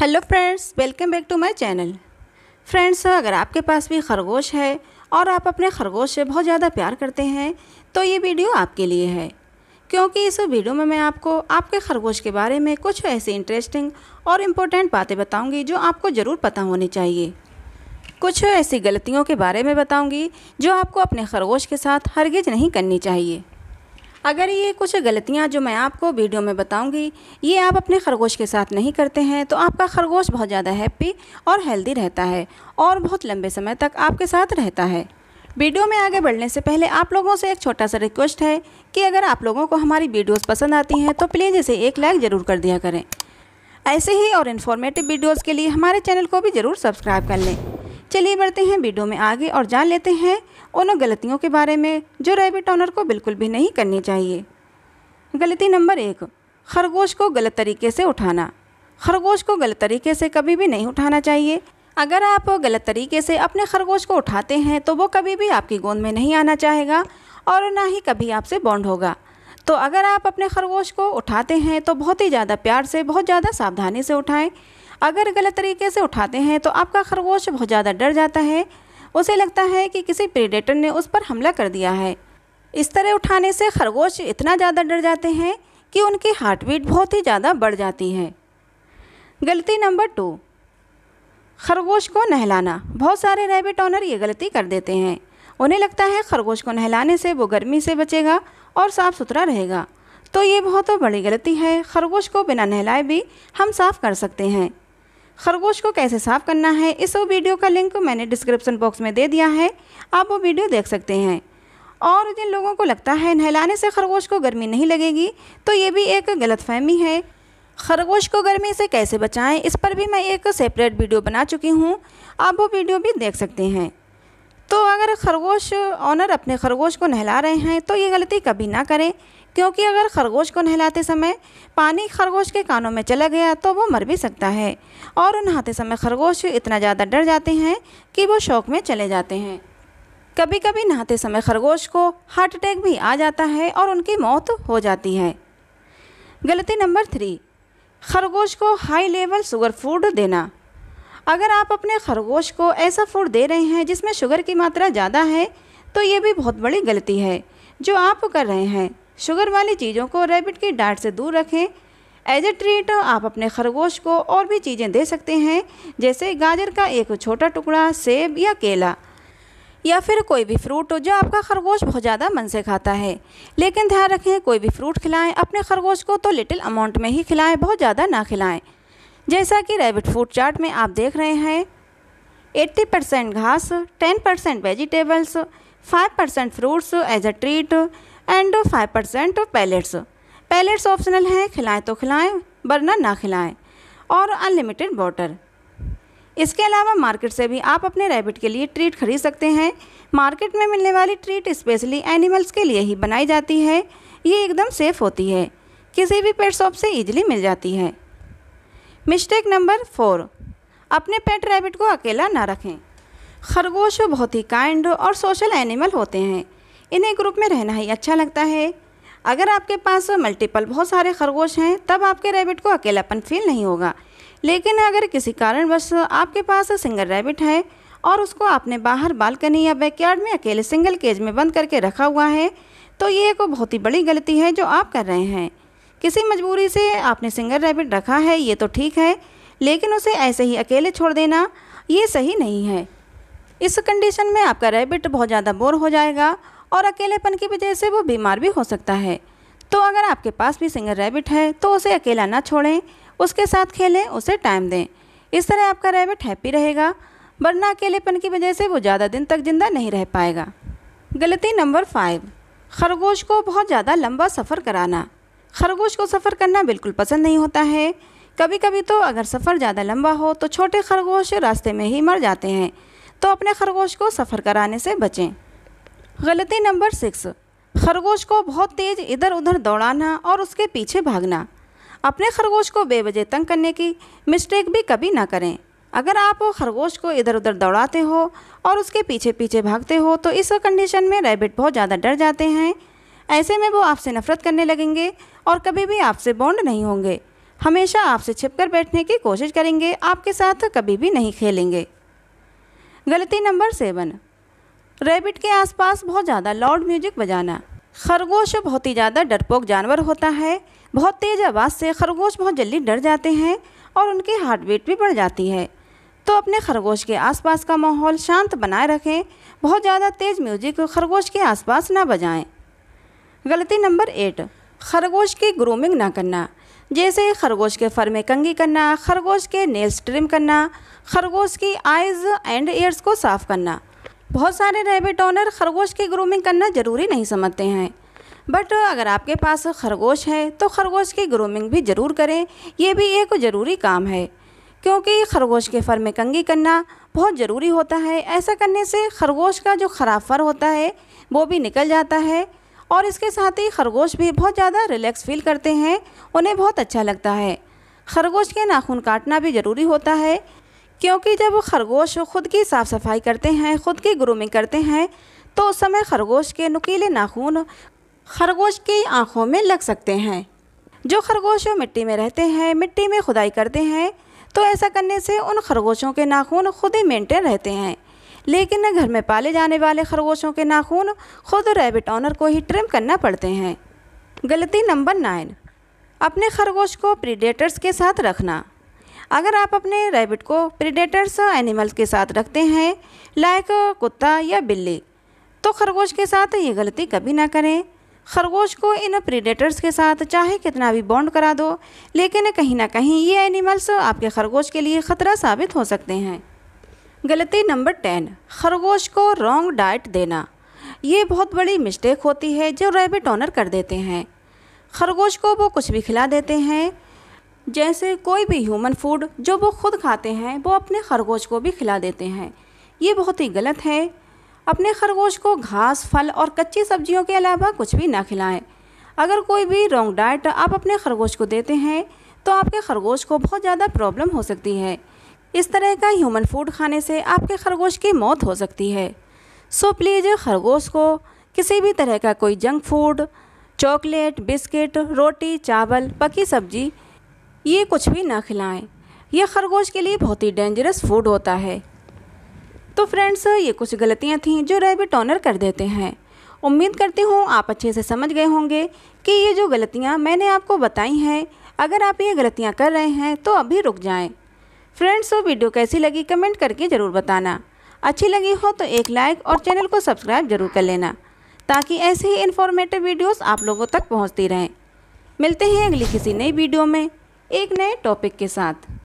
Hello friends welcome back to my channel friends अगर आपके पास भी खरगोश है और आप अपने खरगोश से बहुत ज़्यादा प्यार करते हैं तो ये वीडियो आपके लिए है क्योंकि इस वीडियो में मैं आपको आपके खरगोश के बारे में कुछ ऐसी इंटरेस्टिंग और इम्पोर्टेंट बातें बताऊंगी जो आपको ज़रूर पता होनी चाहिए कुछ ऐसी गलतियों के बारे में बताऊँगी जो आपको अपने खरगोश के साथ हरगिज नहीं करनी चाहिए अगर ये कुछ गलतियाँ जो मैं आपको वीडियो में बताऊँगी ये आप अपने खरगोश के साथ नहीं करते हैं तो आपका खरगोश बहुत ज़्यादा हैप्पी और हेल्दी रहता है और बहुत लंबे समय तक आपके साथ रहता है वीडियो में आगे बढ़ने से पहले आप लोगों से एक छोटा सा रिक्वेस्ट है कि अगर आप लोगों को हमारी वीडियोस पसंद आती हैं तो प्लीज़ इसे एक लाइक ज़रूर कर दिया करें ऐसे ही और इन्फॉर्मेटिव वीडियोस के लिए हमारे चैनल को भी ज़रूर सब्सक्राइब कर लें चलिए बढ़ते हैं वीडियो में आगे और जान लेते हैं उन गलतियों के बारे में जो रैबिट ऑनर को बिल्कुल भी नहीं करनी चाहिए गलती नंबर एक खरगोश को गलत तरीके से उठाना खरगोश को गलत तरीके से कभी भी नहीं उठाना चाहिए अगर आप गलत तरीके से अपने खरगोश को उठाते हैं तो वो कभी भी आपकी गोंद में नहीं आना चाहेगा और ना ही कभी आपसे बॉन्ड होगा तो अगर आप अपने खरगोश को उठाते हैं तो बहुत ही ज़्यादा प्यार से बहुत ज़्यादा सावधानी से उठाएं अगर गलत तरीके से उठाते हैं तो आपका खरगोश बहुत ज़्यादा डर जाता है उसे लगता है कि किसी प्रेडेटर ने उस पर हमला कर दिया है इस तरह उठाने से खरगोश इतना ज़्यादा डर जाते हैं कि उनकी हार्ट बीट बहुत ही ज़्यादा बढ़ जाती है गलती नंबर टू खरगोश को नहलाना बहुत सारे रैबिट ऑनर ये गलती कर देते हैं उन्हें लगता है खरगोश को नहलाने से वो गर्मी से बचेगा और साफ़ सुथरा रहेगा तो ये बहुत बड़ी गलती है खरगोश को बिना नहलाए भी हम साफ़ कर सकते हैं खरगोश को कैसे साफ करना है इस वीडियो का लिंक मैंने डिस्क्रिप्शन बॉक्स में दे दिया है आप वो वीडियो देख सकते हैं और जिन लोगों को लगता है नहलाने से खरगोश को गर्मी नहीं लगेगी तो ये भी एक गलत फहमी है खरगोश को गर्मी से कैसे बचाएं इस पर भी मैं एक सेपरेट वीडियो बना चुकी हूँ आप वो वीडियो भी देख सकते हैं तो अगर खरगोश ऑनर अपने खरगोश को नहला रहे हैं तो ये गलती कभी ना करें क्योंकि अगर खरगोश को नहलाते समय पानी खरगोश के कानों में चला गया तो वो मर भी सकता है और नहाते समय खरगोश इतना ज़्यादा डर जाते हैं कि वो शौक में चले जाते हैं कभी कभी नहाते समय खरगोश को हार्ट अटैक भी आ जाता है और उनकी मौत हो जाती है गलती नंबर थ्री खरगोश को हाई लेवल शुगर फूड देना अगर आप अपने खरगोश को ऐसा फूड दे रहे हैं जिसमें शुगर की मात्रा ज़्यादा है तो ये भी बहुत बड़ी गलती है जो आप कर रहे हैं शुगर वाली चीज़ों को रैबिट की डाइट से दूर रखें एज ए ट्रीट आप अपने खरगोश को और भी चीज़ें दे सकते हैं जैसे गाजर का एक छोटा टुकड़ा सेब या केला या फिर कोई भी फ्रूट जो आपका खरगोश बहुत ज़्यादा मन से खाता है लेकिन ध्यान रखें कोई भी फ्रूट खिलाएं अपने खरगोश को तो लिटिल अमाउंट में ही खिलाएं बहुत ज़्यादा ना खिलाएं जैसा कि रैबिट फूड चार्ट में आप देख रहे हैं 80 परसेंट घास 10 percent vegetables 5 percent fruits as a treat and five percent pellets pellets optional हैं खिलाएं तो खिलाएं वरना ना खिलाएं और अनलिमिटेड वाटर इसके अलावा मार्केट से भी आप अपने रैबिट के लिए ट्रीट खरीद सकते हैं मार्केट में मिलने वाली ट्रीट स्पेशली एनिमल्स के लिए ही बनाई जाती है ये एकदम सेफ़ होती है किसी भी पेट शॉप से इजीली मिल जाती है मिस्टेक नंबर फोर अपने पेट रैबिट को अकेला ना रखें खरगोश बहुत ही काइंड और सोशल एनिमल होते हैं इन्हें ग्रुप में रहना ही अच्छा लगता है अगर आपके पास मल्टीपल बहुत सारे खरगोश हैं तब आपके रैबिट को अकेलापन फील नहीं होगा लेकिन अगर किसी कारणवश आपके पास सिंगल रैबिट है और उसको आपने बाहर बालकनी या बैकयार्ड में अकेले सिंगल केज में बंद करके रखा हुआ है तो ये एक बहुत ही बड़ी गलती है जो आप कर रहे हैं किसी मजबूरी से आपने सिंगल रैबिट रखा है ये तो ठीक है लेकिन उसे ऐसे ही अकेले छोड़ देना ये सही नहीं है इस कंडीशन में आपका रैबिट बहुत ज़्यादा बोर हो जाएगा और अकेलेपन की वजह से वो बीमार भी हो सकता है तो अगर आपके पास भी सिंगर रैबिट है तो उसे अकेला ना छोड़ें उसके साथ खेलें उसे टाइम दें इस तरह आपका रैबिट हैप्पी रहेगा वरना अकेलेपन की वजह से वो ज़्यादा दिन तक ज़िंदा नहीं रह पाएगा गलती नंबर फाइव खरगोश को बहुत ज़्यादा लंबा सफ़र कराना खरगोश को सफ़र करना बिल्कुल पसंद नहीं होता है कभी कभी तो अगर सफ़र ज़्यादा लंबा हो तो छोटे खरगोश रास्ते में ही मर जाते हैं तो अपने खरगोश को सफ़र कराने से बचें गलती नंबर सिक्स खरगोश को बहुत तेज़ इधर उधर दौड़ाना और उसके पीछे भागना अपने खरगोश को बेवजह तंग करने की मिस्टेक भी कभी ना करें अगर आप खरगोश को इधर उधर दौड़ाते हो और उसके पीछे पीछे भागते हो तो इस कंडीशन में रैबिट बहुत ज़्यादा डर जाते हैं ऐसे में वो आपसे नफ़रत करने लगेंगे और कभी भी आपसे बॉन्ड नहीं होंगे हमेशा आपसे छिपकर बैठने की कोशिश करेंगे आपके साथ कभी भी नहीं खेलेंगे गलती नंबर सेवन रैबिट के आसपास बहुत ज़्यादा लाउड म्यूजिक बजाना खरगोश बहुत ही ज़्यादा डरपोक जानवर होता है बहुत तेज़ आवाज़ से खरगोश बहुत जल्दी डर जाते हैं और उनकी हार्ट बीट भी बढ़ जाती है तो अपने खरगोश के आसपास का माहौल शांत बनाए रखें बहुत ज़्यादा तेज़ म्यूजिक खरगोश के आसपास ना बजाएं। गलती नंबर एट खरगोश की ग्रूमिंग ना करना जैसे खरगोश के फर में कंगी करना खरगोश के नेल्स ट्रिम करना खरगोश की आइज़ एंड ईयर्स को साफ़ करना बहुत सारे रेबिट ओनर खरगोश की ग्रूमिंग करना ज़रूरी नहीं समझते हैं बट अगर आपके पास खरगोश है तो खरगोश की ग्रूमिंग भी ज़रूर करें यह भी एक ज़रूरी काम है क्योंकि खरगोश के फर में कंगी करना बहुत ज़रूरी होता है ऐसा करने से खरगोश का जो ख़राब फर होता है वो भी निकल जाता है और इसके साथ ही खरगोश भी बहुत ज़्यादा रिलैक्स फील करते हैं उन्हें बहुत अच्छा लगता है खरगोश के नाखून काटना भी ज़रूरी होता है क्योंकि जब वो खरगोश खुद की साफ़ सफाई करते हैं खुद की ग्रूमिंग करते हैं तो उस समय खरगोश के नुकीले नाखून खरगोश की आँखों में लग सकते हैं जो खरगोश मिट्टी में रहते हैं मिट्टी में खुदाई करते हैं तो ऐसा करने से उन खरगोशों के नाखून खुद ही मेंटेन रहते हैं लेकिन घर में पाले जाने वाले खरगोशों के नाखून खुद रैबिट ऑनर को ही ट्रिम करना पड़ते हैं गलती नंबर नाइन अपने खरगोश को प्रीडेटर्स के साथ रखना अगर आप अपने रैबिट को प्रिडेटर्स एनिमल्स के साथ रखते हैं लाइक कुत्ता या बिल्ली तो खरगोश के साथ ये गलती कभी ना करें खरगोश को इन प्रीडेटर्स के साथ चाहे कितना भी बॉन्ड करा दो लेकिन कहीं ना कहीं ये एनिमल्स आपके खरगोश के लिए ख़तरा साबित हो सकते हैं गलती नंबर टेन खरगोश को रॉन्ग डाइट देना ये बहुत बड़ी मिस्टेक होती है जो रैबिट ऑनर कर देते हैं खरगोश को वो कुछ भी खिला देते हैं जैसे कोई भी ह्यूमन फूड जो वो खुद खाते हैं वो अपने खरगोश को भी खिला देते हैं ये बहुत ही गलत है अपने खरगोश को घास फल और कच्ची सब्जियों के अलावा कुछ भी ना खिलाएं अगर कोई भी रॉन्ग डाइट आप अपने खरगोश को देते हैं तो आपके खरगोश को बहुत ज़्यादा प्रॉब्लम हो सकती है इस तरह का ह्यूमन फूड खाने से आपके खरगोश की मौत हो सकती है सो प्लीज़ खरगोश को किसी भी तरह का कोई जंक फूड चॉकलेट बिस्किट रोटी चावल पकी सब्जी ये कुछ भी ना खिलाएं यह खरगोश के लिए बहुत ही डेंजरस फूड होता है तो फ्रेंड्स ये कुछ गलतियाँ थीं जो रेबिट ऑनर कर देते हैं उम्मीद करती हूँ आप अच्छे से समझ गए होंगे कि ये जो गलतियाँ मैंने आपको बताई हैं अगर आप ये गलतियाँ कर रहे हैं तो अभी रुक जाएं। फ्रेंड्स वो वीडियो कैसी लगी कमेंट करके ज़रूर बताना अच्छी लगी हो तो एक लाइक और चैनल को सब्सक्राइब जरूर कर लेना ताकि ऐसे ही इन्फॉर्मेटिव वीडियोज़ आप लोगों तक पहुँचती रहें मिलते हैं अगली किसी नई वीडियो में एक नए टॉपिक के साथ